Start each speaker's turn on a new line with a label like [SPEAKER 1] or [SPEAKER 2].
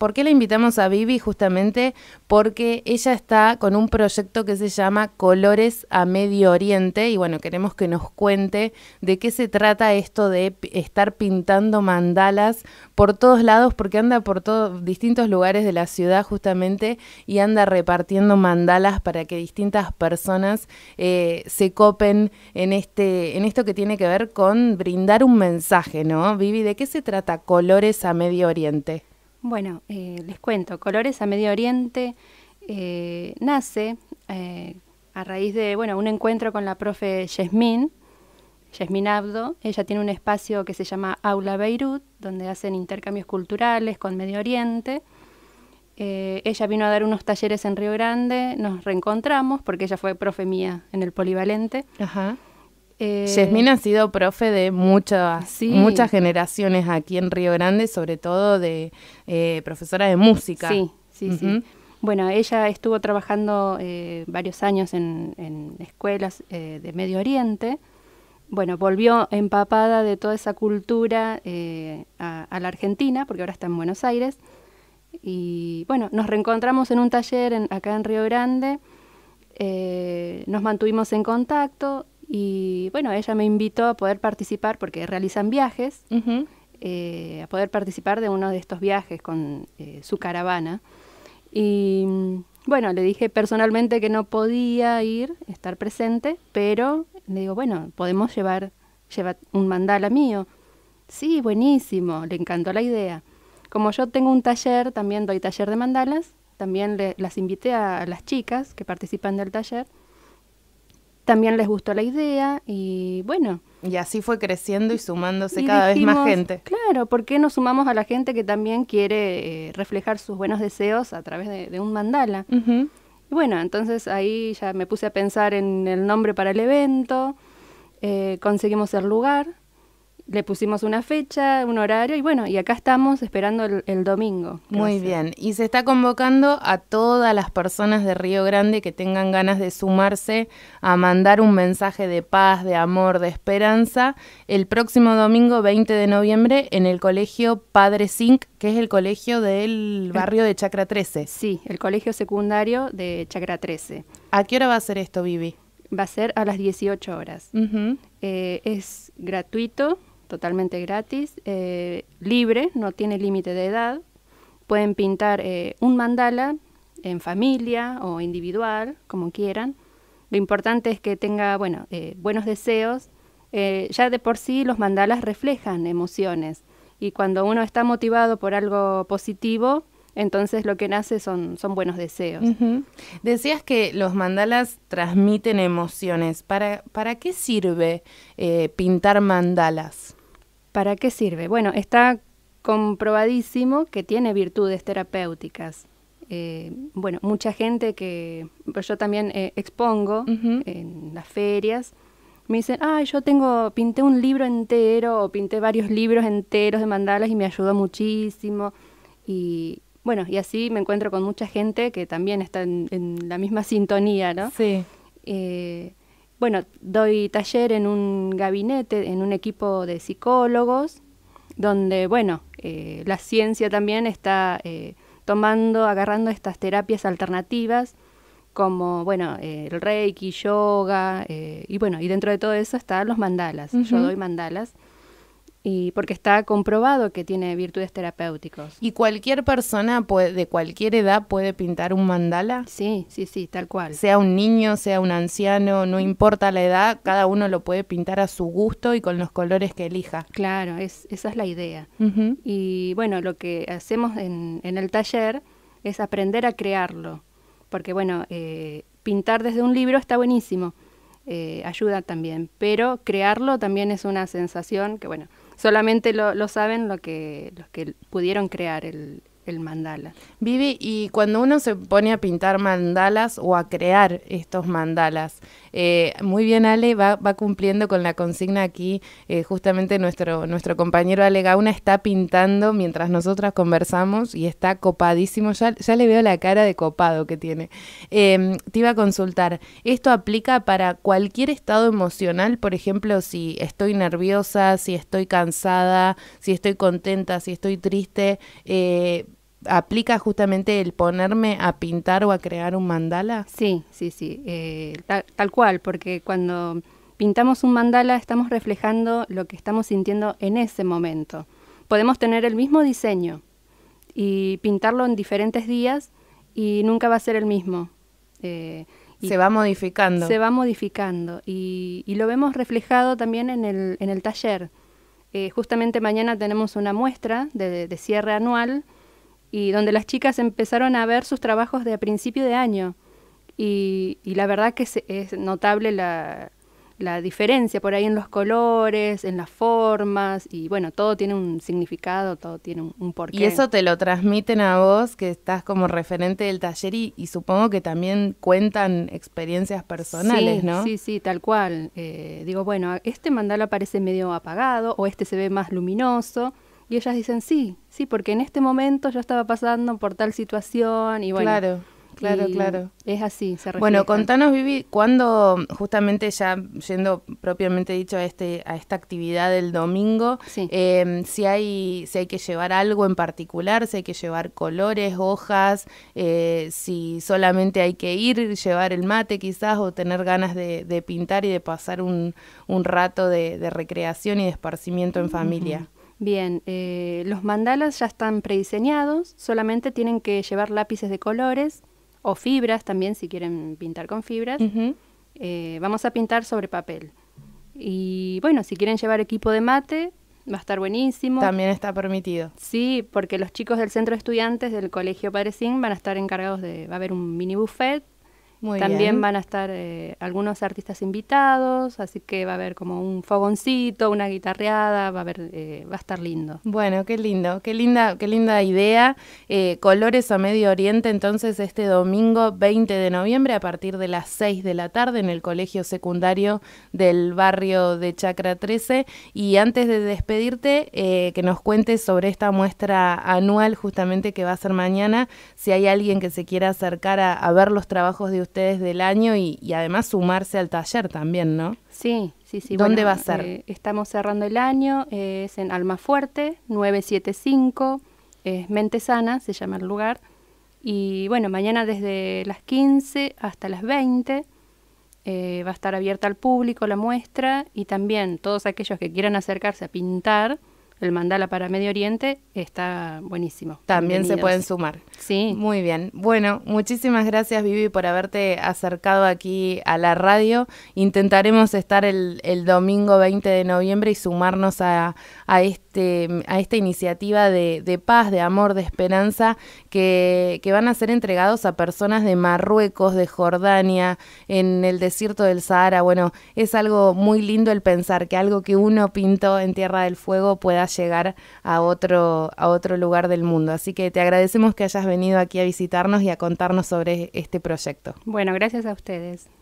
[SPEAKER 1] ¿Por qué la invitamos a Vivi? Justamente porque ella está con un proyecto que se llama Colores a Medio Oriente y bueno, queremos que nos cuente de qué se trata esto de estar pintando mandalas por todos lados, porque anda por todos distintos lugares de la ciudad justamente y anda repartiendo mandalas para que distintas personas eh, se copen en, este, en esto que tiene que ver con brindar un mensaje, ¿no? Vivi, ¿de qué se trata Colores a Medio Oriente?
[SPEAKER 2] Bueno, eh, les cuento, Colores a Medio Oriente eh, nace eh, a raíz de bueno, un encuentro con la profe Yasmín, Yasmín Abdo. Ella tiene un espacio que se llama Aula Beirut, donde hacen intercambios culturales con Medio Oriente. ella vino a dar unos talleres en Río Grande, nos reencontramos porque ella fue profe mía en el Polivalente. Ajá. Eh, Yesmina ha
[SPEAKER 1] sido profe de muchas, muchas generaciones aquí en Río Grande, sobre todo de eh, profesora de música. Sí, sí, sí. Bueno, ella estuvo trabajando eh, varios años
[SPEAKER 2] en, escuelas de Medio Oriente. Bueno, volvió empapada de toda esa cultura a, la Argentina, porque ahora está en Buenos Aires. Y bueno, nos reencontramos en un taller acá en Río Grande. nos mantuvimos en contacto, y bueno, ella me invitó a poder participar porque realizan viajes, eh, a poder participar de uno de estos viajes con eh, su caravana. Y bueno, le dije personalmente que no podía ir, estar presente, pero le digo, bueno, podemos llevar, llevar un mandala mío. Sí, buenísimo, le encantó la idea. Como yo tengo un taller, también doy taller de mandalas, también las invité a las chicas que participan del taller también les gustó la idea y bueno.
[SPEAKER 1] Y así fue creciendo y sumándose cada vez más gente.
[SPEAKER 2] Claro, ¿por qué no sumamos a la gente que también quiere eh, reflejar sus buenos deseos a través de, un mandala? Y bueno, entonces ahí ya me puse a pensar en el nombre para el evento, eh, conseguimos el lugar,
[SPEAKER 1] le pusimos una fecha, un horario y bueno, y acá estamos esperando el, domingo. Muy bien, y se está convocando a todas las personas de Río Grande que tengan ganas de sumarse a mandar un mensaje de paz, de amor, de esperanza, el próximo domingo 20 de noviembre en el colegio Padre Zinc, que es el colegio del barrio de Chacra 13. Sí, el colegio secundario de Chacra 13. ¿A qué hora va a
[SPEAKER 2] ser esto, Vivi? Va a ser a las 18 horas. Eh, es gratuito, totalmente gratis, eh, libre, no tiene límite de edad. Pueden pintar eh, un mandala en familia o individual, como quieran. Lo importante es que tenga bueno, eh, buenos deseos. ya de por sí los mandalas reflejan emociones y cuando uno está motivado por algo positivo, entonces lo que nace son, son buenos deseos.
[SPEAKER 1] Decías que los mandalas transmiten emociones. ¿Para, qué sirve pintar mandalas? ¿Para qué sirve? Bueno, está comprobadísimo que tiene virtudes
[SPEAKER 2] terapéuticas. Eh, bueno, mucha gente que yo también eh, expongo en las ferias, me dicen, ah, yo tengo, pinté un libro entero o pinté varios libros enteros de mandalas y me ayudó muchísimo. Y bueno, y así me encuentro con mucha gente que también está en, la misma sintonía, ¿no? Sí. Eh, bueno, doy taller en un gabinete, en un equipo de psicólogos, donde, bueno, eh, la ciencia también está eh, tomando, agarrando estas terapias alternativas, como, bueno, eh, el reiki, yoga, y bueno, y dentro de todo eso están los mandalas. Yo doy mandalas
[SPEAKER 1] y porque está comprobado que tiene virtudes terapéuticas. ¿Y cualquier persona puede, de cualquier edad puede pintar un mandala? Sí, sí, sí, tal cual. Sea un niño, sea un anciano, no importa la edad, cada uno lo puede pintar a su gusto y con los colores que elija. Claro, es, esa es la idea.
[SPEAKER 2] Y bueno, lo que hacemos en, el taller es aprender a crearlo, porque bueno, eh, pintar desde un libro está buenísimo. Eh, ayuda también, pero crearlo también es una sensación que, bueno, solamente lo, saben lo que, los que pudieron crear el, el mandala.
[SPEAKER 1] Vivi, y cuando uno se pone a pintar mandalas o a crear estos mandalas, eh, muy bien Ale va, cumpliendo con la consigna aquí, eh, justamente nuestro, nuestro compañero Ale Gauna está pintando mientras nosotras conversamos y está copadísimo, ya, ya le veo la cara de copado que tiene. Em, te iba a consultar, ¿esto aplica para cualquier estado emocional? Por ejemplo, si estoy nerviosa, si estoy cansada, si estoy contenta, si estoy triste, eh, aplica justamente el ponerme a pintar o a crear un mandala? Sí, sí, sí, eh,
[SPEAKER 2] tal, cual, porque cuando pintamos un mandala estamos reflejando lo que estamos sintiendo en ese momento. Podemos tener el mismo diseño y pintarlo en diferentes días y nunca va a ser el mismo. Eh, se va modificando. Se va modificando y, lo vemos reflejado también en el, en el taller. Eh, justamente mañana tenemos una muestra de cierre anual y donde las chicas empezaron a ver sus trabajos de a principio de año. Y, la verdad que es, notable la, diferencia por ahí en los colores, en las formas, y bueno, todo tiene un significado, todo tiene
[SPEAKER 1] un, porqué. Y eso te lo transmiten a vos, que estás como referente del taller, y, supongo que también cuentan experiencias personales, sí, ¿no? Sí, sí, tal cual. Eh, digo, bueno, este mandala parece medio
[SPEAKER 2] apagado, o este se ve más luminoso, y ellas dicen, sí, sí, porque en este momento yo estaba pasando por tal situación y bueno. Claro,
[SPEAKER 1] claro, claro.
[SPEAKER 2] Es así, se Bueno, contanos,
[SPEAKER 1] Vivi, cuando justamente ya yendo propiamente dicho a, este, a esta actividad del domingo, eh, si, hay, si hay que llevar algo en particular, si hay que llevar colores, hojas, eh, si solamente hay que ir, llevar el mate quizás o tener ganas de, pintar y de pasar un, un rato de, recreación y de esparcimiento en familia.
[SPEAKER 2] Bien, eh, los mandalas ya están prediseñados, solamente tienen que llevar lápices de colores o fibras también, si quieren pintar con fibras. Eh, vamos a pintar sobre papel. Y bueno, si quieren llevar equipo de mate, va a estar buenísimo. También está permitido. Sí, porque los chicos del centro de estudiantes del Colegio Padre van a estar encargados de, va a haber un mini buffet
[SPEAKER 1] también van a
[SPEAKER 2] estar eh, algunos artistas invitados, así que va a haber como un fogoncito, una guitarreada,
[SPEAKER 1] va a haber, eh, va a estar lindo. Bueno, qué lindo, qué linda, qué linda idea. Eh, colores a Medio Oriente, entonces este domingo 20 de noviembre a partir de las 6 de la tarde en el colegio secundario del barrio de Chacra 13. Y antes de despedirte, que nos cuentes sobre esta muestra anual justamente que va a ser mañana, si hay alguien que se quiera acercar a, a ver los trabajos de ustedes ustedes del año y, además sumarse al taller también, ¿no? Sí, sí, sí. ¿Dónde va a ser? Eh,
[SPEAKER 2] estamos cerrando el año, eh, es en alma Almafuerte, 975, es Mente Sana, se llama el lugar. Y bueno, mañana desde las 15 hasta las 20 eh, va a estar abierta al público la muestra y también todos aquellos que quieran acercarse a
[SPEAKER 1] pintar el mandala para Medio Oriente está buenísimo. También se pueden sumar. Sí. Muy bien. Bueno, muchísimas gracias Vivi por haberte acercado aquí a la radio. Intentaremos estar el, domingo 20 de noviembre y sumarnos a, a este este, a esta iniciativa de, paz, de amor, de esperanza, que, que, van a ser entregados a personas de Marruecos, de Jordania, en el desierto del Sahara. Bueno, es algo muy lindo el pensar que algo que uno pintó en Tierra del Fuego pueda llegar a otro, a otro lugar del mundo. Así que te agradecemos que hayas venido aquí a visitarnos y a contarnos sobre este proyecto.
[SPEAKER 2] Bueno, gracias a ustedes.